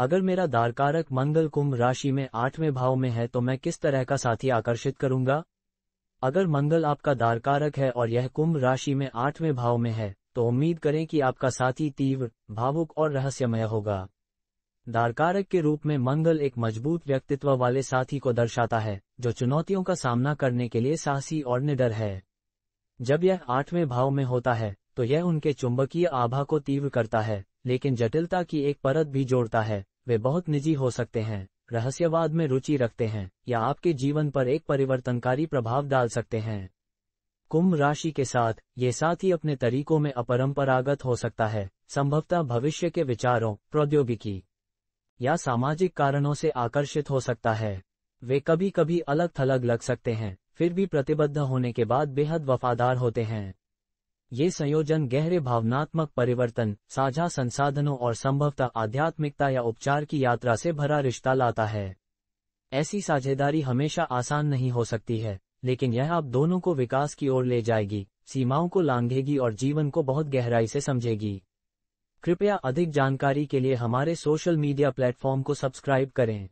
अगर मेरा दारकारक मंगल कुंभ राशि में आठवें भाव में है तो मैं किस तरह का साथी आकर्षित करूंगा अगर मंगल आपका दारकारक है और यह कुंभ राशि में आठवें भाव में है तो उम्मीद करें कि आपका साथी तीव्र भावुक और रहस्यमय होगा दारकारक के रूप में मंगल एक मजबूत व्यक्तित्व वाले साथी को दर्शाता है जो चुनौतियों का सामना करने के लिए साहसी और निडर है जब यह आठवें भाव में होता है तो यह उनके चुंबकीय आभा को तीव्र करता है लेकिन जटिलता की एक परत भी जोड़ता है वे बहुत निजी हो सकते हैं रहस्यवाद में रुचि रखते हैं या आपके जीवन पर एक परिवर्तनकारी प्रभाव डाल सकते हैं कुंभ राशि के साथ ये साथ ही अपने तरीकों में अपरंपरागत हो सकता है संभवतः भविष्य के विचारों प्रौद्योगिकी या सामाजिक कारणों से आकर्षित हो सकता है वे कभी कभी अलग थलग लग सकते हैं फिर भी प्रतिबद्ध होने के बाद बेहद वफादार होते हैं ये संयोजन गहरे भावनात्मक परिवर्तन साझा संसाधनों और संभवतः आध्यात्मिकता या उपचार की यात्रा से भरा रिश्ता लाता है ऐसी साझेदारी हमेशा आसान नहीं हो सकती है लेकिन यह आप दोनों को विकास की ओर ले जाएगी सीमाओं को लांघेगी और जीवन को बहुत गहराई से समझेगी कृपया अधिक जानकारी के लिए हमारे सोशल मीडिया प्लेटफॉर्म को सब्सक्राइब करें